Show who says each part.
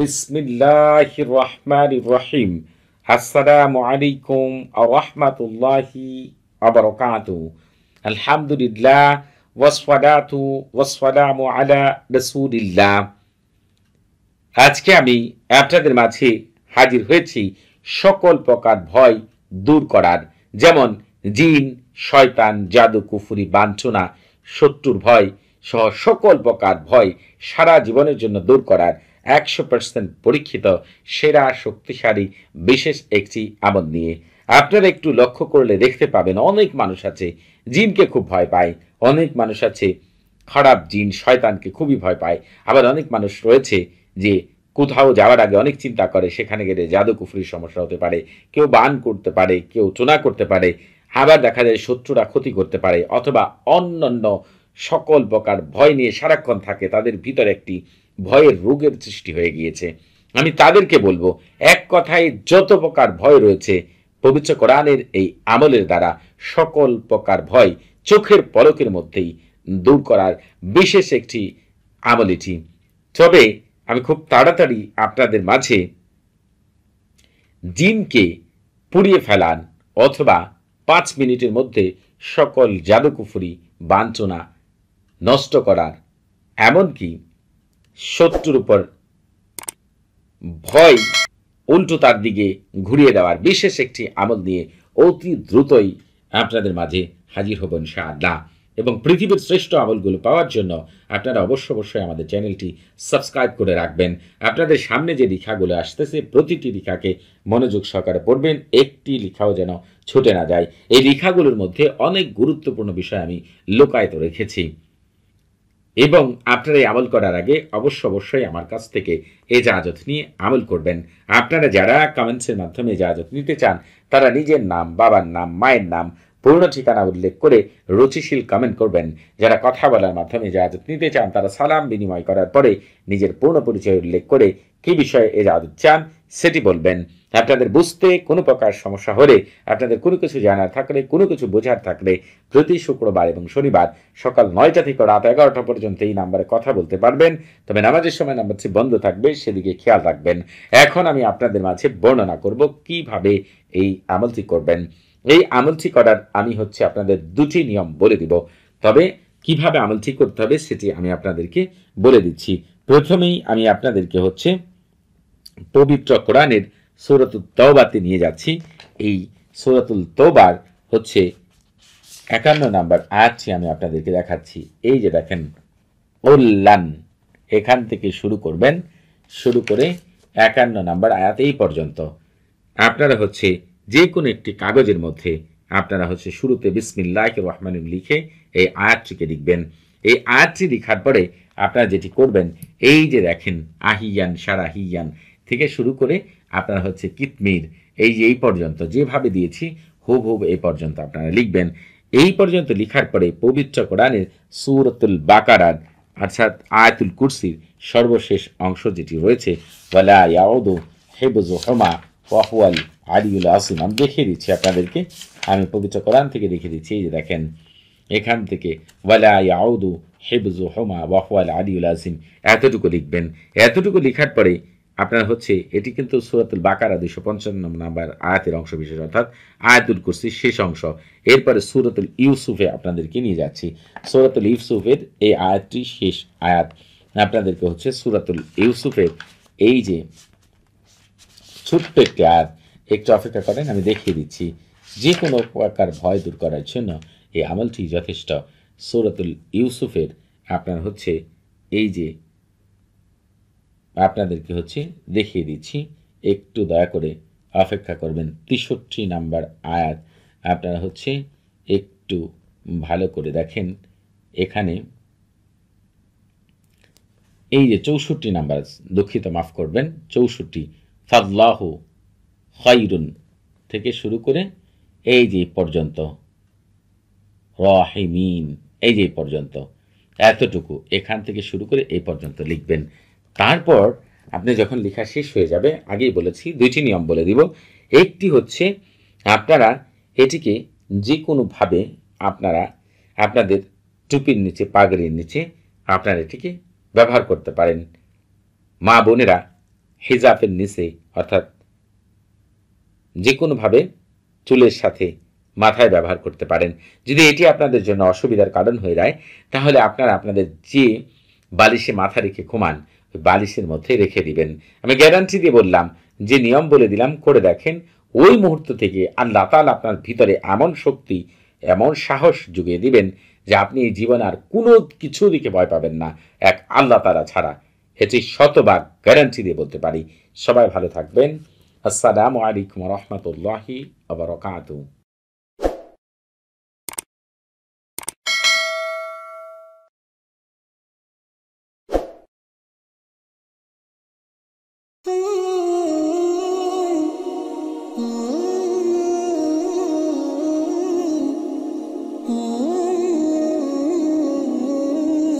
Speaker 1: রহিম আসসালামু আলাইকুম আহমতুল্লাহি আবরকাত আলহামদুলিল্লাহ ওয়াসফাদাতু ওয়াসফাদামু আলা রসুলিল্লাহ আজকে আমি আপনাদের মাঝে হাজির হয়েছি সকল প্রকার ভয় দূর করার যেমন জিন শয়তান জাদু কুফুরি বাঞ্ছনা শত্রুর ভয় সহ সকল প্রকার ভয় সারা জীবনের জন্য দূর করার একশো পার্সেন্ট পরীক্ষিত সেরা শক্তিশালী বিশেষ একটি আমন নিয়ে আপনারা একটু লক্ষ্য করলে দেখতে পাবেন অনেক মানুষ আছে জিনকে খুব ভয় পায় অনেক মানুষ আছে খারাপ জিন শয়তানকে খুবই ভয় পায় আবার অনেক মানুষ রয়েছে যে কোথাও যাওয়ার আগে অনেক চিন্তা করে সেখানে গেলে জাদু কুফুরির সমস্যা হতে পারে কেউ বান করতে পারে কেউ চোনা করতে পারে আবার দেখা যায় শত্রুরা ক্ষতি করতে পারে অথবা অন্যান্য সকল প্রকার ভয় নিয়ে সারাক্ষণ থাকে তাদের ভিতরে একটি ভয়ের রোগের সৃষ্টি হয়ে গিয়েছে আমি তাদেরকে বলবো এক কথায় যত প্রকার ভয় রয়েছে পবিত্র কোরআনের এই আমলের দ্বারা সকল প্রকার ভয় চোখের পলকের মধ্যেই দূর করার বিশেষ একটি আমল এটি তবে আমি খুব তাড়াতাড়ি আপনাদের মাঝে জিনকে পুড়িয়ে ফেলান অথবা পাঁচ মিনিটের মধ্যে সকল জাদুকুফুরি বাঞ্ছনা নষ্ট করার এমনকি শত্রুর উপর ভয় উল্টো তার দিকে ঘুরিয়ে দেওয়ার বিশেষ একটি আমল নিয়ে অতি দ্রুতই আপনাদের মাঝে হাজির হবেন শাহ এবং পৃথিবীর শ্রেষ্ঠ আমলগুলো পাওয়ার জন্য আপনারা অবশ্য অবশ্যই আমাদের চ্যানেলটি সাবস্ক্রাইব করে রাখবেন আপনাদের সামনে যে লিখাগুলো আসতেছে প্রতিটি লিখাকে মনোযোগ সহকারে পড়বেন একটি লিখাও যেন ছুটে না যায় এই লিখাগুলোর মধ্যে অনেক গুরুত্বপূর্ণ বিষয় আমি লোকায়ত রেখেছি এবং আপনারা আমল করার আগে অবশ্য অবশ্যই আমার কাছ থেকে এ জাহাজত নিয়ে আমল করবেন আপনারা যারা কমেন্টসের মাধ্যমে জাহাজত নিতে চান তারা নিজের নাম বাবার নাম মায়ের নাম পূর্ণ ঠিকানা উল্লেখ করে রুচিশীল কমেন্ট করবেন যারা কথা বলার মাধ্যমে ইজাজত নিতে চান তারা সালাম বিনিময় করার পরে নিজের পূর্ণ পরিচয় উল্লেখ করে কি বিষয়ে ইজাজত চান সেটি বলবেন আপনাদের বুঝতে কোনো প্রকার সমস্যা হলে আপনাদের কোনো কিছু জানার থাকলে কোনো কিছু বোঝার থাকলে প্রতি শুক্রবার এবং শনিবার সকাল নয়টা থেকে রাত এগারোটা পর্যন্ত এই নাম্বারে কথা বলতে পারবেন তবে নামাজের সময় নাম্বারটি বন্ধ থাকবে সেদিকে খেয়াল রাখবেন এখন আমি আপনাদের মাঝে বর্ণনা করব কিভাবে এই আমলটি করবেন এই আমলটি করার আমি হচ্ছে আপনাদের দুটি নিয়ম বলে দিব তবে কিভাবে আমলটি করতে হবে সেটি আমি আপনাদেরকে বলে দিচ্ছি প্রথমেই আমি আপনাদেরকে হচ্ছে পবিত্র কোরআনের সৌরতুল তৌবাতে নিয়ে যাচ্ছি এই সৌরতুল তৌবার হচ্ছে একান্ন নাম্বার আয়াতটি আমি আপনাদেরকে দেখাচ্ছি এই যে দেখেন উল্লান এখান থেকে শুরু করবেন শুরু করে একান্ন নাম্বার আয়াতেই পর্যন্ত আপনারা হচ্ছে যে কোনো একটি কাগজের মধ্যে আপনারা হচ্ছে শুরুতে বিসমিল্লাহ রহমান লিখে এই আয়াতটিকে লিখবেন এই আয়াতটি লিখার পরে আপনারা যেটি করবেন এই যে দেখেন আহিয়ান সারাহিয়ান থেকে শুরু করে আপনারা হচ্ছে কিতমির এই যে এই পর্যন্ত যেভাবে দিয়েছি হুব হুব এই পর্যন্ত আপনারা লিখবেন এই পর্যন্ত লিখার পরে পবিত্র কোরআনের সুরতুল বাকারার অর্থাৎ আয়াতুল কুরসির সর্বশেষ অংশ যেটি রয়েছে ওয়ালা ইয়াউদু হেবুজু হমা ওয়াহওয়াল আলিউল আসিম আমি দেখিয়ে দিচ্ছি আপনাদেরকে আমি পবিত্র কোরআন থেকে দেখিয়ে দিচ্ছি এই যে দেখেন এখান থেকে ওয়ালা আউদু হেবজু হোমা ওয়াহওয়াল আলিউল আসিম এতটুকু লিখবেন এতটুকু লিখার পরে আপনার হচ্ছে এটি কিন্তু সুরাতুল বাকারা দুশো পঞ্চান্ন নাম্বার আয়াতের অংশ বিশেষ অর্থাৎ আয়াতুল কুরসির শেষ অংশ এরপরে সুরাতুল ইউসুফে আপনাদেরকে নিয়ে যাচ্ছি সুরাতুল ইউসুফের এই আয়াতটি শেষ আয়াত আপনাদেরকে হচ্ছে সুরাতুল ইউসুফের এই যে ছোট্ট একটি আয়াত একটু অপেক্ষা করেন আমি দেখিয়ে দিচ্ছি যে কোনো প্রকার ভয় দূর করার জন্য এই আমলটি যথেষ্ট সৌরতুল ইউসুফের আপনার হচ্ছে এই যে আপনাদেরকে হচ্ছে দেখিয়ে দিচ্ছি একটু দয়া করে অপেক্ষা করবেন তেষট্টি নাম্বার আয়াত আপনারা হচ্ছে একটু ভালো করে দেখেন এখানে এই যে চৌষট্টি নাম্বার দুঃখিত মাফ করবেন চৌষট্টি ফাল্লাহ খাইরুন থেকে শুরু করে এই যে পর্যন্ত রাহিমিন এই যে পর্যন্ত এতটুকু এখান থেকে শুরু করে এই পর্যন্ত লিখবেন তারপর আপনি যখন লেখা শেষ হয়ে যাবে আগেই বলেছি দুইটি নিয়ম বলে দিব একটি হচ্ছে আপনারা এটিকে যে কোনোভাবে আপনারা আপনাদের টুপির নিচে পাগড়ির নিচে আপনারা এটিকে ব্যবহার করতে পারেন মা বোনেরা হিজাফের নিচে অর্থাৎ যে কোনোভাবে চুলের সাথে মাথায় ব্যবহার করতে পারেন যদি এটি আপনাদের জন্য অসুবিধার কারণ হয়ে যায় তাহলে আপনারা আপনাদের যে বালিশে মাথা রেখে ঘুমান ওই বালিশের মধ্যে রেখে দিবেন আমি গ্যারান্টি দিয়ে বললাম যে নিয়ম বলে দিলাম করে দেখেন ওই মুহূর্ত থেকে আর লাতাল আপনার ভিতরে এমন শক্তি এমন সাহস যুগিয়ে দিবেন যে আপনি জীবন আর কোনো কিছু দিকে ভয় পাবেন না এক আল্লাহ তারা ছাড়া এটি শতভাগ গ্যারান্টি দিয়ে বলতে পারি সবাই ভালো থাকবেন আসসালামু আলাইকুম রহমতুল্লাহি আবরকাতু Hello.